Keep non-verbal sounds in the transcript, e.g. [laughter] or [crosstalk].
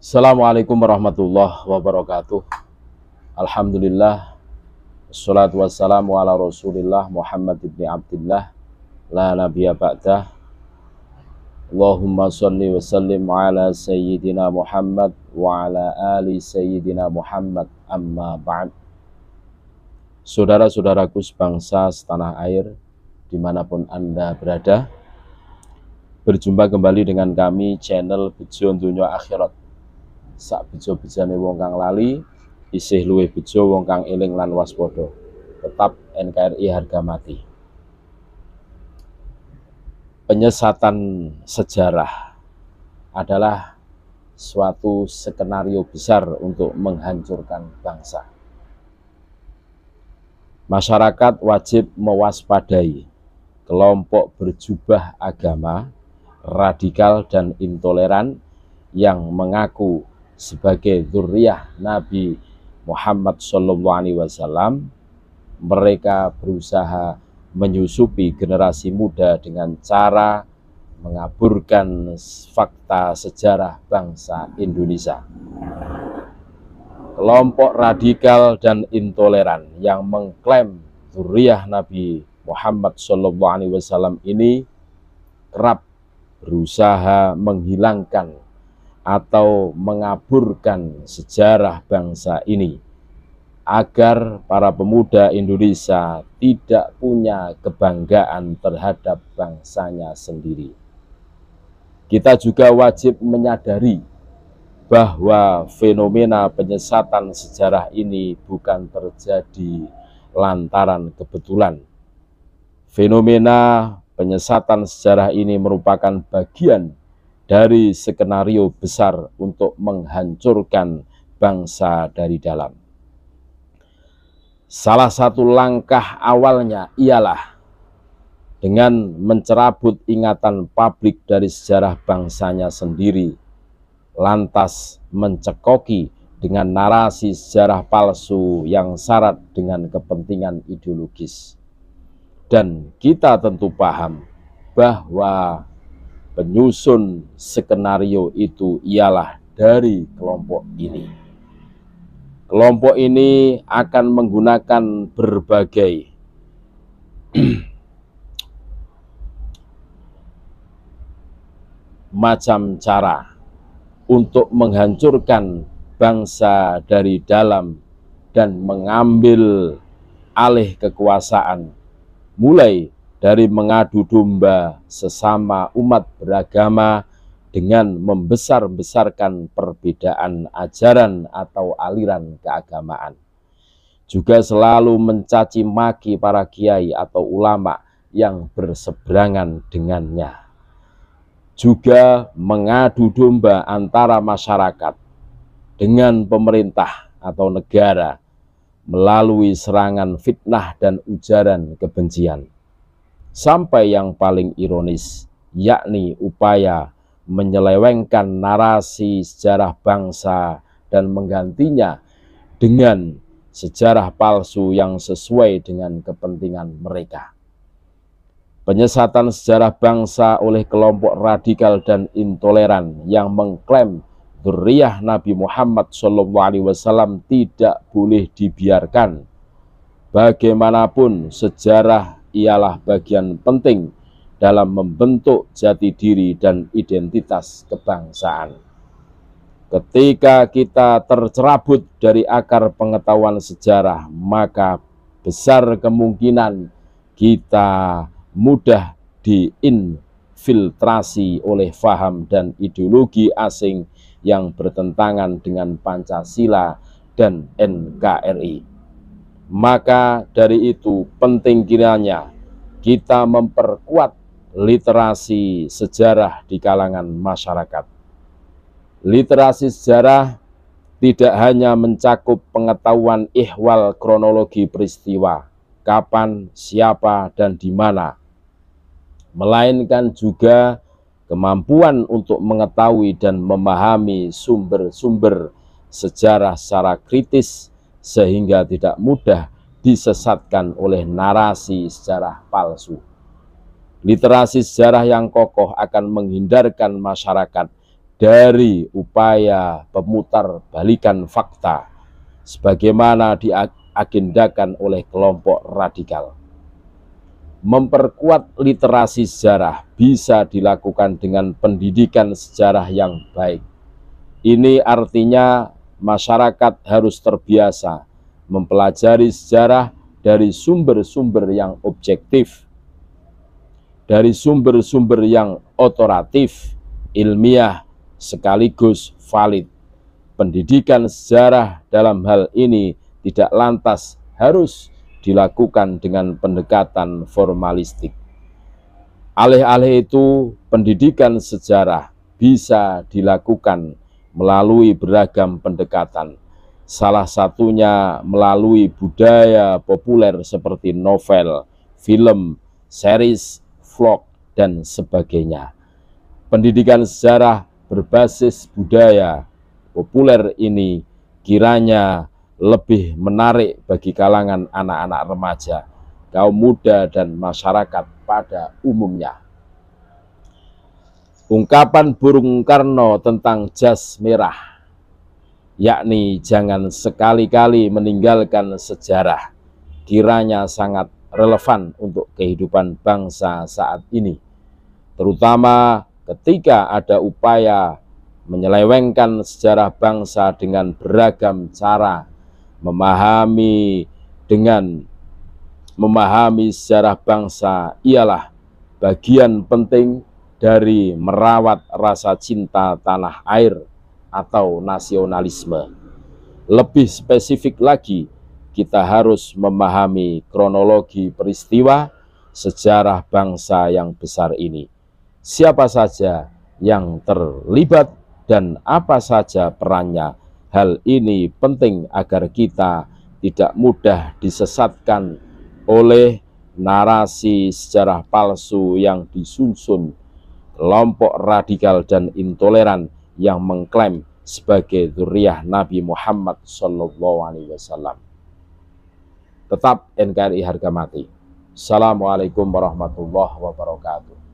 Assalamualaikum warahmatullahi wabarakatuh. Alhamdulillah. Salat wassalamu ala rasulillah Muhammad ibn Abdullah. La nabiya ba'dah. Allahumma salli wa sallim ala sayyidina Muhammad wa ala ali sayyidina Muhammad amma ba'd. Saudara-saudaraku sebangsa setanah air, dimanapun Anda berada, berjumpa kembali dengan kami channel Bejo Dunia Akhirat sak bejo-bejane wong kang lali isih luwih bejo wong kang eling lan waspada tetap NKRI harga mati penyesatan sejarah adalah suatu skenario besar untuk menghancurkan bangsa masyarakat wajib mewaspadai kelompok berjubah agama radikal dan intoleran yang mengaku sebagai zuriyah Nabi Muhammad SAW, mereka berusaha menyusupi generasi muda dengan cara mengaburkan fakta sejarah bangsa Indonesia. Kelompok radikal dan intoleran yang mengklaim zuriyah Nabi Muhammad SAW ini kerap berusaha menghilangkan atau mengaburkan sejarah bangsa ini agar para pemuda Indonesia tidak punya kebanggaan terhadap bangsanya sendiri. Kita juga wajib menyadari bahwa fenomena penyesatan sejarah ini bukan terjadi lantaran kebetulan. Fenomena penyesatan sejarah ini merupakan bagian dari skenario besar untuk menghancurkan bangsa dari dalam. Salah satu langkah awalnya ialah dengan mencerabut ingatan publik dari sejarah bangsanya sendiri, lantas mencekoki dengan narasi sejarah palsu yang syarat dengan kepentingan ideologis. Dan kita tentu paham bahwa penyusun skenario itu ialah dari kelompok ini. Kelompok ini akan menggunakan berbagai [clears throat] macam cara untuk menghancurkan bangsa dari dalam dan mengambil alih kekuasaan mulai dari mengadu domba sesama umat beragama dengan membesar-besarkan perbedaan ajaran atau aliran keagamaan. Juga selalu mencaci maki para kiai atau ulama yang berseberangan dengannya. Juga mengadu domba antara masyarakat dengan pemerintah atau negara melalui serangan fitnah dan ujaran kebencian sampai yang paling ironis, yakni upaya menyelewengkan narasi sejarah bangsa dan menggantinya dengan sejarah palsu yang sesuai dengan kepentingan mereka. Penyesatan sejarah bangsa oleh kelompok radikal dan intoleran yang mengklaim duriah Nabi Muhammad SAW tidak boleh dibiarkan. Bagaimanapun sejarah ialah bagian penting dalam membentuk jati diri dan identitas kebangsaan. Ketika kita tercerabut dari akar pengetahuan sejarah, maka besar kemungkinan kita mudah diinfiltrasi oleh faham dan ideologi asing yang bertentangan dengan Pancasila dan NKRI. Maka dari itu penting kiranya kita memperkuat literasi sejarah di kalangan masyarakat. Literasi sejarah tidak hanya mencakup pengetahuan ihwal kronologi peristiwa, kapan, siapa, dan di mana, melainkan juga kemampuan untuk mengetahui dan memahami sumber-sumber sejarah secara kritis sehingga tidak mudah disesatkan oleh narasi sejarah palsu. Literasi sejarah yang kokoh akan menghindarkan masyarakat dari upaya pemutar balikan fakta sebagaimana diagendakan oleh kelompok radikal. Memperkuat literasi sejarah bisa dilakukan dengan pendidikan sejarah yang baik. Ini artinya masyarakat harus terbiasa mempelajari sejarah dari sumber-sumber yang objektif, dari sumber-sumber yang otoratif, ilmiah, sekaligus valid. Pendidikan sejarah dalam hal ini tidak lantas harus dilakukan dengan pendekatan formalistik. Alih-alih itu, pendidikan sejarah bisa dilakukan melalui beragam pendekatan. Salah satunya melalui budaya populer seperti novel, film, series, vlog, dan sebagainya. Pendidikan sejarah berbasis budaya populer ini kiranya lebih menarik bagi kalangan anak-anak remaja, kaum muda, dan masyarakat pada umumnya. Ungkapan Burung Karno tentang jas merah, yakni jangan sekali-kali meninggalkan sejarah, kiranya sangat relevan untuk kehidupan bangsa saat ini, terutama ketika ada upaya menyelewengkan sejarah bangsa dengan beragam cara, memahami dengan memahami sejarah bangsa ialah bagian penting dari merawat rasa cinta tanah air atau nasionalisme. Lebih spesifik lagi, kita harus memahami kronologi peristiwa sejarah bangsa yang besar ini. Siapa saja yang terlibat dan apa saja perannya. Hal ini penting agar kita tidak mudah disesatkan oleh narasi sejarah palsu yang disusun kelompok radikal dan intoleran yang mengklaim sebagai zuriat Nabi Muhammad Sallallahu Alaihi Wasallam. Tetap NKRI harga mati. Assalamualaikum warahmatullahi wabarakatuh.